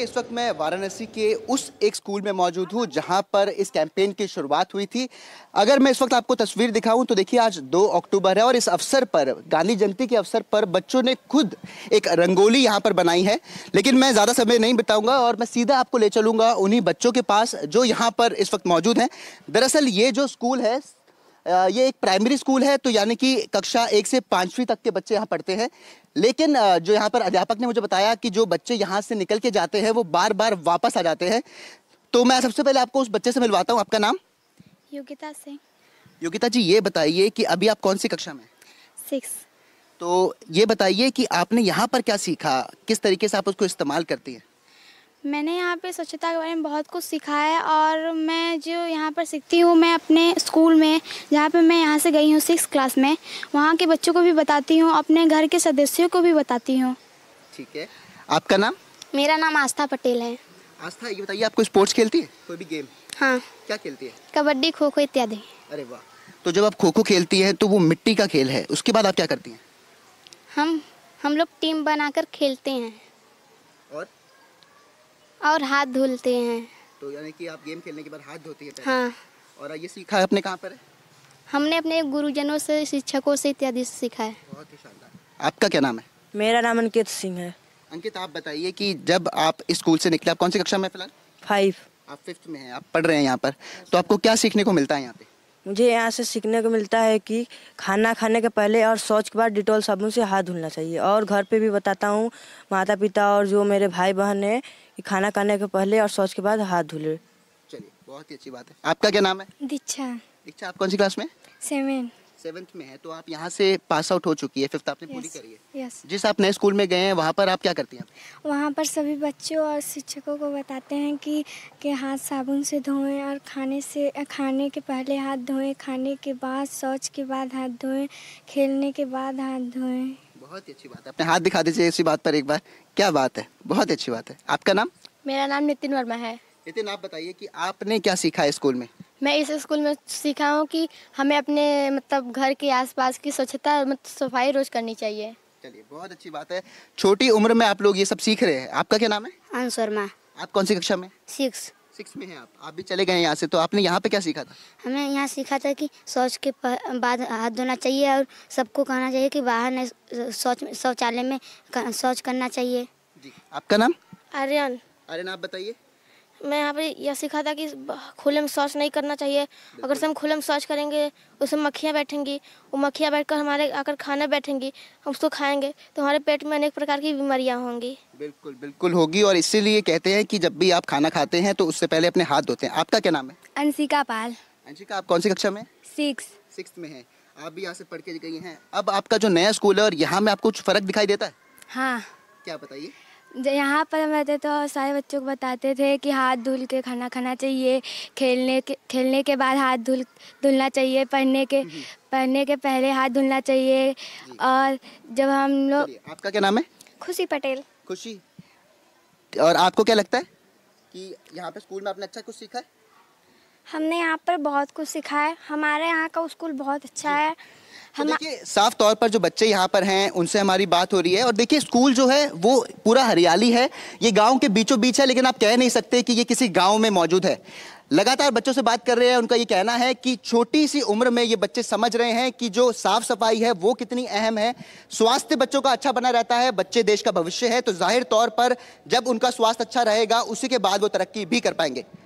इस वक्त मैं वाराणसी के उस एक स्कूल में मौजूद हूँ जहाँ पर इस कैंपेन की शुरुआत हुई थी अगर मैं इस वक्त आपको तस्वीर दिखाऊं तो देखिए आज 2 अक्टूबर है और इस अवसर पर गांधी जयंती के अवसर पर बच्चों ने खुद एक रंगोली यहाँ पर बनाई है लेकिन मैं ज़्यादा समय नहीं बिताऊंगा और मैं सीधा आपको ले चलूँगा उन्हीं बच्चों के पास जो यहाँ पर इस वक्त मौजूद हैं दरअसल ये जो स्कूल है ये एक प्राइमरी स्कूल है तो यानी कि कक्षा एक से पाँचवीं तक के बच्चे यहाँ पढ़ते हैं लेकिन जो यहाँ पर अध्यापक ने मुझे बताया कि जो बच्चे यहाँ से निकल के जाते हैं वो बार बार वापस आ जाते हैं तो मैं सबसे पहले आपको उस बच्चे से मिलवाता हूँ आपका नाम योगिता सिंह योगिता जी ये बताइए कि अभी आप कौन सी कक्षा में सिक्स तो ये बताइए कि आपने यहाँ पर क्या सीखा किस तरीके से आप उसको इस्तेमाल करती हैं मैंने यहाँ पे स्वच्छता के बारे में बहुत कुछ सीखा है और मैं जो यहाँ पर सीखती हूँ मैं अपने स्कूल में जहाँ पे मैं यहाँ से गई हूँ सिक्स क्लास में वहाँ के बच्चों को भी बताती हूँ अपने घर के सदस्यों को भी बताती हूँ ठीक है आपका नाम मेरा नाम आस्था पटेल है आस्था ये बताइए आपको स्पोर्ट्स खेलती है कोई भी गेम हाँ क्या खेलती है कबड्डी खो खो इत्यादि अरे वाह तो जब आप खो खो खेलती है तो वो मिट्टी का खेल है उसके बाद आप क्या करती हैं हम हम लोग टीम बनाकर खेलते हैं और हाथ धुलते हैं तो यानी कि आप गेम खेलने के बाद हाथ धोती है हाँ और ये सीखा है अपने कहाँ पर हमने अपने गुरुजनों से शिक्षकों से इत्यादि से सीखा है बहुत ही शानदार आपका क्या नाम है मेरा नाम अंकित सिंह है अंकित आप बताइए कि जब आप स्कूल से निकले आप कौन सी कक्षा में फिलहाल फाइव आप फिफ्थ में हैं आप पढ़ रहे हैं यहाँ पर तो आपको क्या सीखने को मिलता है यहाँ पे मुझे यहाँ से सीखने को मिलता है कि खाना खाने के पहले और शौच के बाद डिटॉल साबुन से हाथ धुलना चाहिए और घर पे भी बताता हूँ माता पिता और जो मेरे भाई बहन है कि खाना खाने के पहले और शौच के बाद हाथ धुले चलिए बहुत ही अच्छी बात है आपका क्या नाम है दीक्षा दीक्षा आप कौन सी क्लास में सेवन सेवेंथ में है तो आप यहाँ से पास आउट हो चुकी है फिफ्थ आपने yes, पूरी करी है yes. जिस आप नए स्कूल में गए हैं वहाँ पर आप क्या करती हैं वहाँ पर सभी बच्चों और शिक्षकों को बताते हैं कि के हाथ साबुन से धोएं और खाने से खाने के पहले हाथ धोएं खाने के बाद शौच के बाद हाथ धोएं खेलने के बाद हाथ धोएं बहुत अच्छी बात है अपने हाथ दिखा दीजिए इसी बात पर एक बार क्या बात है बहुत अच्छी बात है आपका नाम मेरा नाम नितिन वर्मा है नितिन आप बताइए कि आपने क्या सीखा है स्कूल में मैं इस स्कूल में सीखा हूँ कि हमें अपने मतलब घर के आसपास की स्वच्छता मतलब सफाई रोज करनी चाहिए चलिए बहुत अच्छी बात है छोटी उम्र में आप लोग ये सब सीख रहे हैं आपका क्या नाम है अंश शर्मा आप कौन सी कक्षा में सिक्स सिक्स में हैं आप आप भी चले गए यहाँ से तो आपने यहाँ पे क्या सीखा था हमें यहाँ सीखा था कि शौच के बाद हाथ धोना चाहिए और सबको कहना चाहिए कि बाहर न शौच शौचालय में शौच करना चाहिए जी आपका नाम आर्यन आर्यन आप बताइए मैं यहाँ पे यह सीखा था कि खुले में शौच नहीं करना चाहिए अगर से हम खुले में शौच करेंगे उसमें मक्खियाँ बैठेंगी वो मक्खियाँ बैठकर हमारे आकर खाना बैठेंगी हम उसको खाएंगे तो हमारे पेट में अनेक प्रकार की बीमारियाँ होंगी बिल्कुल बिल्कुल होगी और इसीलिए कहते हैं कि जब भी आप खाना खाते हैं तो उससे पहले अपने हाथ धोते हैं आपका क्या नाम है अंशिका पाल अंशिका आप कौन सी कक्षा में सिक्स सिक्स में है आप भी यहाँ से पढ़ के गई हैं अब आपका जो नया स्कूल है और यहाँ में आपको कुछ फर्क दिखाई देता है हाँ क्या बताइए यहाँ पर हम रहते थे तो सारे बच्चों को बताते थे कि हाथ धुल के खाना खाना चाहिए खेलने के खेलने के बाद हाथ धुल धुलना चाहिए पढ़ने के हम्म, हम्म। पढ़ने के पहले हाथ धुलना चाहिए और जब हम लोग आपका क्या नाम है खुशी पटेल खुशी और आपको क्या लगता है कि यहाँ पे स्कूल में आपने अच्छा कुछ सीखा है हमने यहाँ पर बहुत कुछ सीखा है हमारे यहाँ का स्कूल बहुत अच्छा है तो देखिए साफ तौर पर जो बच्चे यहाँ पर हैं उनसे हमारी बात हो रही है और देखिए स्कूल जो है वो पूरा हरियाली है ये गांव के बीचों बीच है लेकिन आप कह नहीं सकते कि ये किसी गांव में मौजूद है लगातार बच्चों से बात कर रहे हैं उनका ये कहना है कि छोटी सी उम्र में ये बच्चे समझ रहे हैं कि जो साफ सफाई है वो कितनी अहम है स्वास्थ्य बच्चों का अच्छा बना रहता है बच्चे देश का भविष्य है तो जाहिर तौर पर जब उनका स्वास्थ्य अच्छा रहेगा उसी के बाद वो तरक्की भी कर पाएंगे